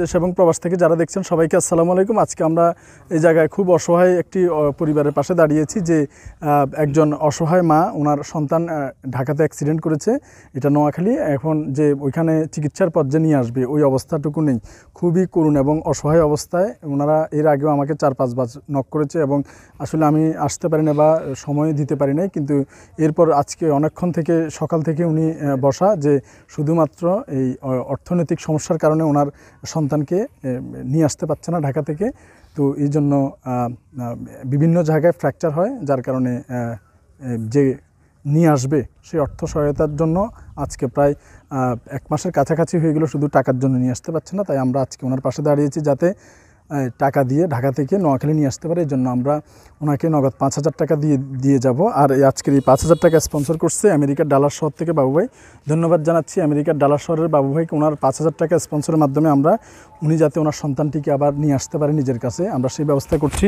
দেশ এবং প্রবাস থেকে যারা দেখছেন সবাইকে আসসালামু আলাইকুম আজকে আমরা এই জায়গায় খুব অসহায় একটি পরিবারের পাশে দাঁড়িয়েছি যে একজন অসহায় মা ওনার সন্তান ঢাকাতে অ্যাক্সিডেন্ট করেছে এটা নোয়াখালী এখন যে ওইখানে চিকিৎসার পর্যায়ে নিয়ে আসবে ওই অবস্থাটুকু নেই খুবই করুণ এবং অসহায় অবস্থায় ওনারা এর আগেও আমাকে চার পাঁচ বাজ নক করেছে এবং আসলে আমি আসতে পারি না বা সময় দিতে পারি নাই কিন্তু এরপর আজকে অনেকক্ষণ থেকে সকাল থেকে উনি বসা যে শুধুমাত্র এই অর্থনৈতিক সমস্যার কারণে ওনার সন্তানকে নিয়ে আসতে পারছে না ঢাকা থেকে তো এই জন্য বিভিন্ন জায়গায় ফ্র্যাকচার হয় যার কারণে যে নিয়ে আসবে সেই অর্থ সহায়তার জন্য আজকে প্রায় এক মাসের কাছাকাছি হয়ে গেলো শুধু টাকার জন্য নিয়ে আসতে পারছে না তাই আমরা আজকে ওনার পাশে দাঁড়িয়েছি যাতে টাকা দিয়ে ঢাকা থেকে নোয়াখালী নিয়ে আসতে পারে এই জন্য আমরা ওনাকে নগদ পাঁচ হাজার টাকা দিয়ে দিয়ে যাব আর আজকের এই পাঁচ হাজার টাকা স্পন্সর করছে আমেরিকার ডালার শহর থেকে বাবু ভাই ধন্যবাদ জানাচ্ছি আমেরিকার ডালার শহরের বাবু ভাইকে ওনার পাঁচ হাজার টাকা স্পন্সরের মাধ্যমে আমরা উনি যাতে ওনার সন্তানটিকে আবার নিয়ে আসতে পারে নিজের কাছে আমরা সেই ব্যবস্থা করছি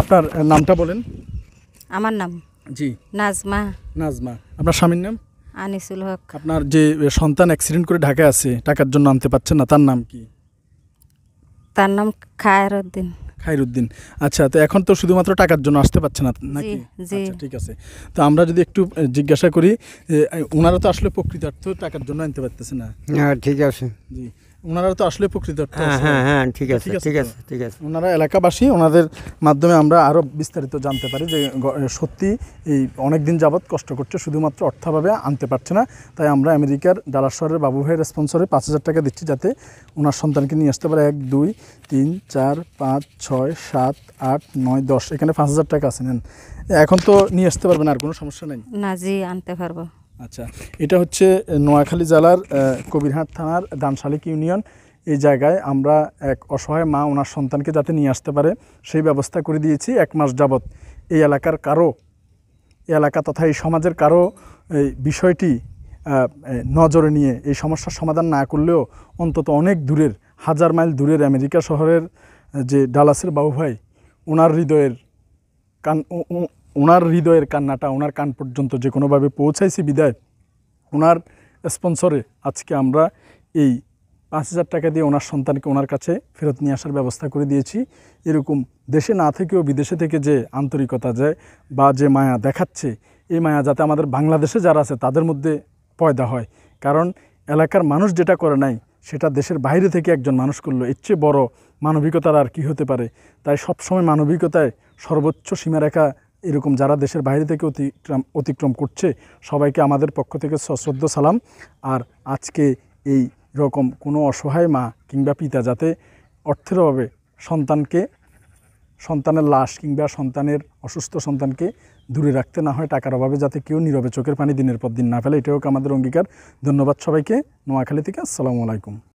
আপনার নামটা বলেন আমার নাম জি নাজমা নাজমা আপনার স্বামীর নাম আনিসুল হক আপনার যে সন্তান অ্যাক্সিডেন্ট করে ঢাকায় আছে টাকার জন্য আনতে পারছেন না তার নাম কি তার নাম খায়রুদ্দিন খায়রুদ্দিন আচ্ছা তো এখন তো শুধুমাত্র টাকার জন্য আসতে পারছে না নাকি আচ্ছা ঠিক আছে তো আমরা যদি একটু জিজ্ঞাসা করি ওনারা তো আসলে প্রকৃতার্থ টাকার জন্য আনতে পারতেছে না হ্যাঁ, ঠিক আছে জি ওনারা তো আসলে প্রকৃত হ্যাঁ, হ্যাঁ হ্যাঁ ঠিক আছে ঠিক আছে ঠিক আছে ওনারা এলাকাবাসী ওনাদের মাধ্যমে আমরা আরও বিস্তারিত জানতে পারি যে সত্যি এই অনেক দিন যাবৎ কষ্ট করছে শুধুমাত্র অর্থাভাবে আনতে পারছে না তাই আমরা আমেরিকার ডালার শহরের বাবু ভাইয়ের স্পন্সরে পাঁচ হাজার টাকা দিচ্ছি যাতে ওনার সন্তানকে নিয়ে আসতে পারে এক দুই তিন চার পাঁচ ছয় সাত আট নয় দশ এখানে পাঁচ হাজার টাকা আছে নেন এখন তো নিয়ে আসতে পারবেন আর কোনো সমস্যা নেই না জি আনতে পারবো আচ্ছা এটা হচ্ছে নোয়াখালী জেলার কবিরহাট থানার দানশালিক ইউনিয়ন এই জায়গায় আমরা এক অসহায় মা ওনার সন্তানকে যাতে নিয়ে আসতে পারে সেই ব্যবস্থা করে দিয়েছি এক মাস যাবৎ এই এলাকার কারো এই এলাকা তথা এই সমাজের কারো এই বিষয়টি নজরে নিয়ে এই সমস্যার সমাধান না করলেও অন্তত অনেক দূরের হাজার মাইল দূরের আমেরিকা শহরের যে ডালাসের বাবু ভাই ওনার হৃদয়ের কান ওনার হৃদয়ের কান্নাটা ওনার কান পর্যন্ত যে কোনোভাবে পৌঁছাইছি বিদায় ওনার স্পন্সরে আজকে আমরা এই পাঁচ হাজার টাকা দিয়ে ওনার সন্তানকে ওনার কাছে ফেরত নিয়ে আসার ব্যবস্থা করে দিয়েছি এরকম দেশে না থেকেও বিদেশে থেকে যে আন্তরিকতা যায় বা যে মায়া দেখাচ্ছে এই মায়া যাতে আমাদের বাংলাদেশে যারা আছে তাদের মধ্যে পয়দা হয় কারণ এলাকার মানুষ যেটা করে নাই সেটা দেশের বাইরে থেকে একজন মানুষ করলো এর চেয়ে বড়ো মানবিকতার আর কি হতে পারে তাই সবসময় মানবিকতায় সর্বোচ্চ সীমারেখা এরকম যারা দেশের বাইরে থেকে অতিক্রম অতিক্রম করছে সবাইকে আমাদের পক্ষ থেকে সশ্রদ্ধ সালাম আর আজকে এই রকম কোনো অসহায় মা কিংবা পিতা যাতে অর্থের অভাবে সন্তানকে সন্তানের লাশ কিংবা সন্তানের অসুস্থ সন্তানকে দূরে রাখতে না হয় টাকার অভাবে যাতে কেউ নীরবে চোখের পানি দিনের পর দিন না ফেলে এটাও আমাদের অঙ্গীকার ধন্যবাদ সবাইকে নোয়াখালী থেকে আসসালামু আলাইকুম